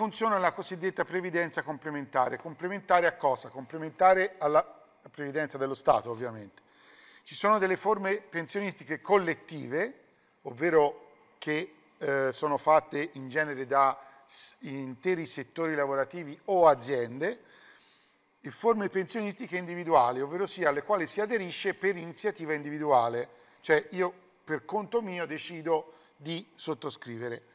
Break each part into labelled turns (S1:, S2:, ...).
S1: funziona la cosiddetta previdenza complementare? Complementare a cosa? Complementare alla previdenza dello Stato, ovviamente. Ci sono delle forme pensionistiche collettive, ovvero che eh, sono fatte in genere da interi settori lavorativi o aziende, e forme pensionistiche individuali, ovvero sia alle quali si aderisce per iniziativa individuale, cioè io per conto mio decido di sottoscrivere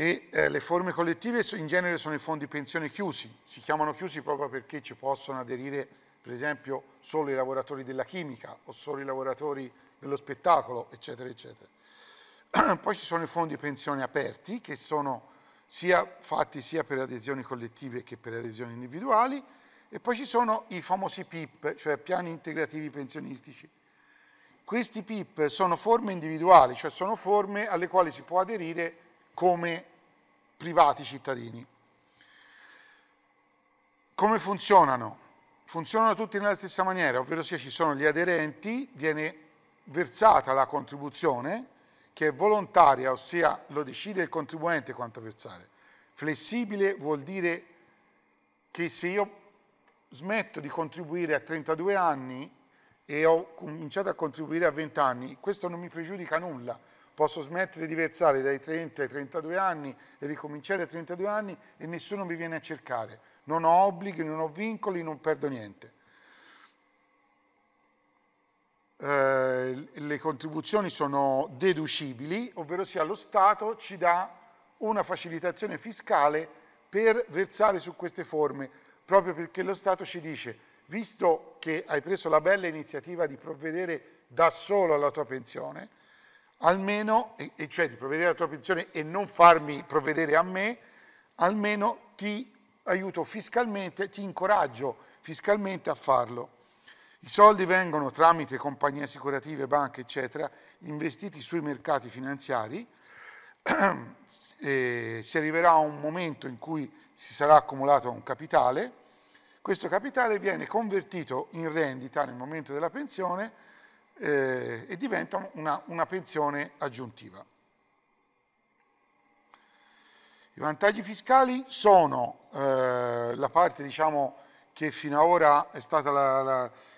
S1: e eh, le forme collettive in genere sono i fondi pensione chiusi, si chiamano chiusi proprio perché ci possono aderire per esempio solo i lavoratori della chimica o solo i lavoratori dello spettacolo, eccetera, eccetera. Poi ci sono i fondi pensione aperti che sono sia fatti sia per adesioni collettive che per adesioni individuali e poi ci sono i famosi PIP, cioè piani integrativi pensionistici. Questi PIP sono forme individuali, cioè sono forme alle quali si può aderire come privati cittadini. Come funzionano? Funzionano tutti nella stessa maniera, ovvero sia ci sono gli aderenti, viene versata la contribuzione che è volontaria, ossia lo decide il contribuente quanto versare. Flessibile vuol dire che se io smetto di contribuire a 32 anni e ho cominciato a contribuire a 20 anni, questo non mi pregiudica nulla, posso smettere di versare dai 30 ai 32 anni e ricominciare a 32 anni e nessuno mi viene a cercare. Non ho obblighi, non ho vincoli, non perdo niente. Eh, le contribuzioni sono deducibili, ovvero sia lo Stato ci dà una facilitazione fiscale per versare su queste forme, proprio perché lo Stato ci dice, visto che hai preso la bella iniziativa di provvedere da solo alla tua pensione, almeno, e, e cioè di provvedere alla tua pensione e non farmi provvedere a me, almeno ti aiuto fiscalmente, ti incoraggio fiscalmente a farlo. I soldi vengono tramite compagnie assicurative, banche, eccetera, investiti sui mercati finanziari. eh, si arriverà a un momento in cui si sarà accumulato un capitale. Questo capitale viene convertito in rendita nel momento della pensione eh, e diventano una, una pensione aggiuntiva. I vantaggi fiscali sono eh, la parte diciamo, che fino ad ora è stato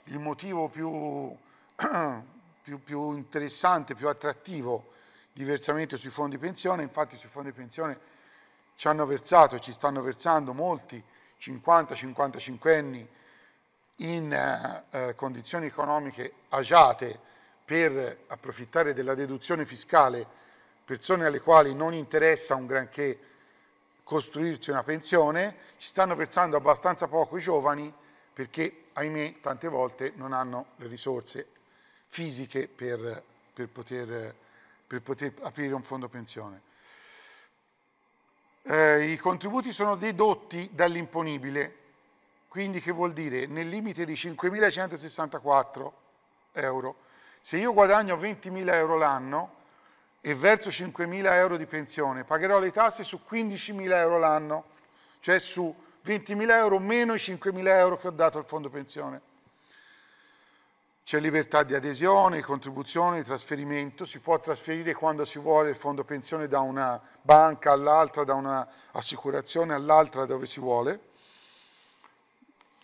S1: il motivo più, più, più, interessante, più attrattivo diversamente sui fondi pensione, infatti sui fondi pensione ci hanno versato e ci stanno versando molti 50-55 anni in eh, eh, condizioni economiche agiate per approfittare della deduzione fiscale persone alle quali non interessa un granché costruirsi una pensione, ci stanno versando abbastanza poco i giovani perché, ahimè, tante volte non hanno le risorse fisiche per, per, poter, per poter, aprire un fondo pensione. Eh, I contributi sono dedotti dall'imponibile, quindi che vuol dire nel limite di 5.164 euro. Se io guadagno 20.000 euro l'anno e verso 5.000 euro di pensione, pagherò le tasse su 15.000 euro l'anno, cioè su 20.000 euro meno i 5.000 euro che ho dato al fondo pensione. C'è libertà di adesione, contribuzione, di trasferimento, si può trasferire quando si vuole il fondo pensione da una banca all'altra, da un'assicurazione all'altra dove si vuole.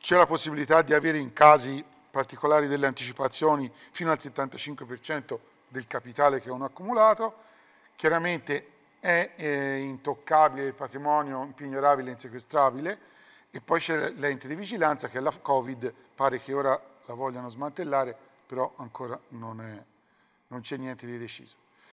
S1: C'è la possibilità di avere in casi particolari delle anticipazioni fino al 75% del capitale che hanno accumulato. Chiaramente è eh, intoccabile il patrimonio, impignorabile, e insequestrabile. E poi c'è l'ente di vigilanza che è la Covid, pare che ora la vogliano smantellare, però ancora non c'è niente di deciso.